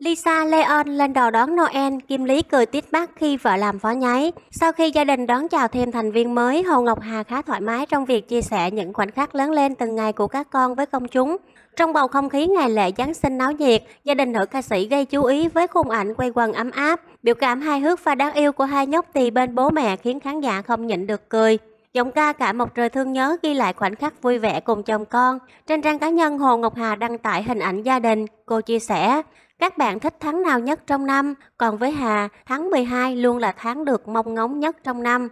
Lisa Leon lên đầu đón Noel, Kim Lý cười tít mắt khi vợ làm phó nháy. Sau khi gia đình đón chào thêm thành viên mới, Hồ Ngọc Hà khá thoải mái trong việc chia sẻ những khoảnh khắc lớn lên từng ngày của các con với công chúng. Trong bầu không khí ngày lễ Giáng sinh náo nhiệt, gia đình nữ ca sĩ gây chú ý với khung ảnh quay quần ấm áp. Biểu cảm hài hước và đáng yêu của hai nhóc tỳ bên bố mẹ khiến khán giả không nhịn được cười. Giọng ca cả một trời thương nhớ ghi lại khoảnh khắc vui vẻ cùng chồng con. Trên trang cá nhân Hồ Ngọc Hà đăng tải hình ảnh gia đình, cô chia sẻ, các bạn thích tháng nào nhất trong năm? Còn với Hà, tháng 12 luôn là tháng được mong ngóng nhất trong năm.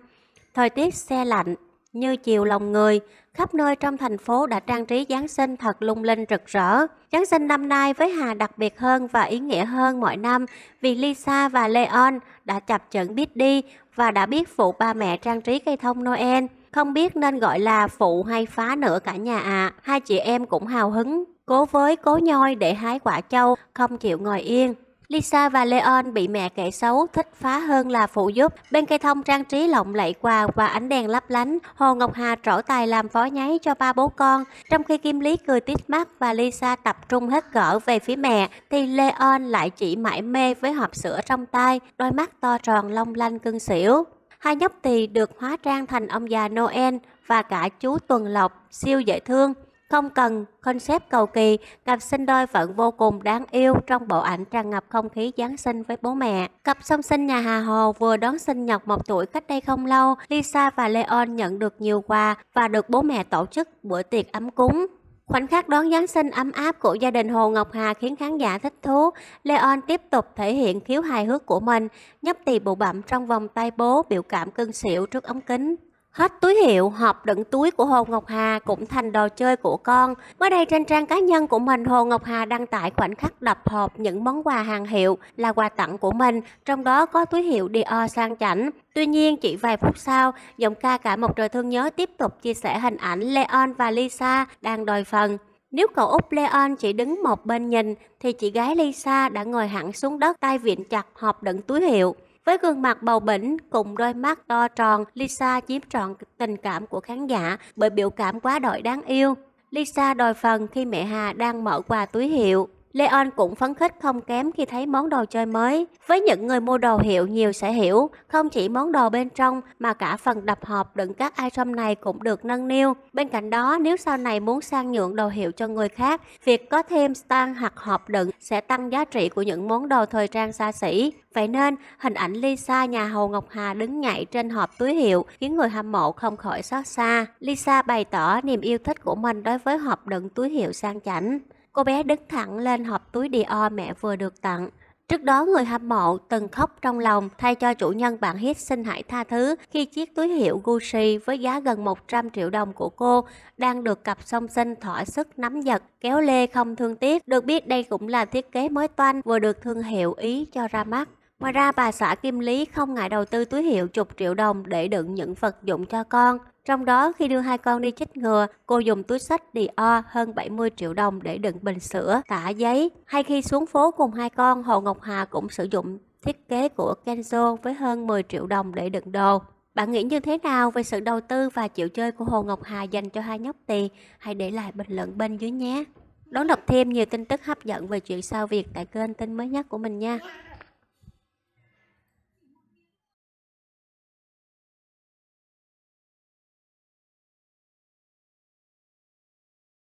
Thời tiết xe lạnh, như chiều lòng người, khắp nơi trong thành phố đã trang trí Giáng sinh thật lung linh rực rỡ. Giáng sinh năm nay với Hà đặc biệt hơn và ý nghĩa hơn mọi năm vì Lisa và Leon đã chập chững biết đi và đã biết phụ ba mẹ trang trí cây thông Noel. Không biết nên gọi là phụ hay phá nữa cả nhà ạ. À. Hai chị em cũng hào hứng cố với cố nhoi để hái quả châu không chịu ngồi yên. Lisa và Leon bị mẹ kẻ xấu thích phá hơn là phụ giúp. Bên cây thông trang trí lộng lẫy quà và ánh đèn lấp lánh, Hồ Ngọc Hà trổ tài làm phó nháy cho ba bố con. Trong khi Kim Lý cười tít mắt và Lisa tập trung hết cỡ về phía mẹ, thì Leon lại chỉ mãi mê với hộp sữa trong tay, đôi mắt to tròn long lanh cưng xỉu. Hai nhóc tỳ được hóa trang thành ông già Noel và cả chú Tuần Lộc siêu dễ thương. Không cần concept cầu kỳ, cặp sinh đôi vẫn vô cùng đáng yêu trong bộ ảnh tràn ngập không khí Giáng sinh với bố mẹ. Cặp song sinh nhà Hà Hồ vừa đón sinh nhật một tuổi cách đây không lâu, Lisa và Leon nhận được nhiều quà và được bố mẹ tổ chức bữa tiệc ấm cúng. Khoảnh khắc đón Giáng sinh ấm áp của gia đình Hồ Ngọc Hà khiến khán giả thích thú. Leon tiếp tục thể hiện khiếu hài hước của mình, nhấp tì bụ bặm trong vòng tay bố biểu cảm cưng xỉu trước ống kính. Hết túi hiệu, hộp đựng túi của Hồ Ngọc Hà cũng thành đồ chơi của con. Mới đây trên trang cá nhân của mình, Hồ Ngọc Hà đăng tải khoảnh khắc đập hộp những món quà hàng hiệu là quà tặng của mình, trong đó có túi hiệu Dior sang chảnh. Tuy nhiên, chỉ vài phút sau, giọng ca cả một trời thương nhớ tiếp tục chia sẻ hình ảnh Leon và Lisa đang đòi phần. Nếu cậu út Leon chỉ đứng một bên nhìn, thì chị gái Lisa đã ngồi hẳn xuống đất tay viện chặt hộp đựng túi hiệu. Với gương mặt bầu bỉnh cùng đôi mắt to tròn, Lisa chiếm trọn tình cảm của khán giả bởi biểu cảm quá đội đáng yêu. Lisa đòi phần khi mẹ Hà đang mở quà túi hiệu. Leon cũng phấn khích không kém khi thấy món đồ chơi mới. Với những người mua đồ hiệu nhiều sẽ hiểu, không chỉ món đồ bên trong mà cả phần đập hộp đựng các item này cũng được nâng niu. Bên cạnh đó, nếu sau này muốn sang nhượng đồ hiệu cho người khác, việc có thêm stand hoặc hộp đựng sẽ tăng giá trị của những món đồ thời trang xa xỉ. Vậy nên, hình ảnh Lisa nhà Hồ Ngọc Hà đứng nhảy trên hộp túi hiệu khiến người hâm mộ không khỏi xót xa. Lisa bày tỏ niềm yêu thích của mình đối với hộp đựng túi hiệu sang chảnh. Cô bé đứng thẳng lên hộp túi Dior mẹ vừa được tặng. Trước đó người hâm mộ từng khóc trong lòng thay cho chủ nhân bạn hit xin hãy tha thứ khi chiếc túi hiệu Gucci với giá gần 100 triệu đồng của cô đang được cặp song sinh thỏa sức nắm giật, kéo lê không thương tiếc. Được biết đây cũng là thiết kế mới toanh vừa được thương hiệu Ý cho ra mắt. Ngoài ra bà xã Kim Lý không ngại đầu tư túi hiệu chục triệu đồng để đựng những vật dụng cho con. Trong đó khi đưa hai con đi chích ngừa, cô dùng túi sách Dior hơn 70 triệu đồng để đựng bình sữa, tả giấy. Hay khi xuống phố cùng hai con, Hồ Ngọc Hà cũng sử dụng thiết kế của Kenzo với hơn 10 triệu đồng để đựng đồ. Bạn nghĩ như thế nào về sự đầu tư và chịu chơi của Hồ Ngọc Hà dành cho hai nhóc tỳ? Hãy để lại bình luận bên dưới nhé. Đón đọc thêm nhiều tin tức hấp dẫn về chuyện sao Việt tại kênh tin mới nhất của mình nha.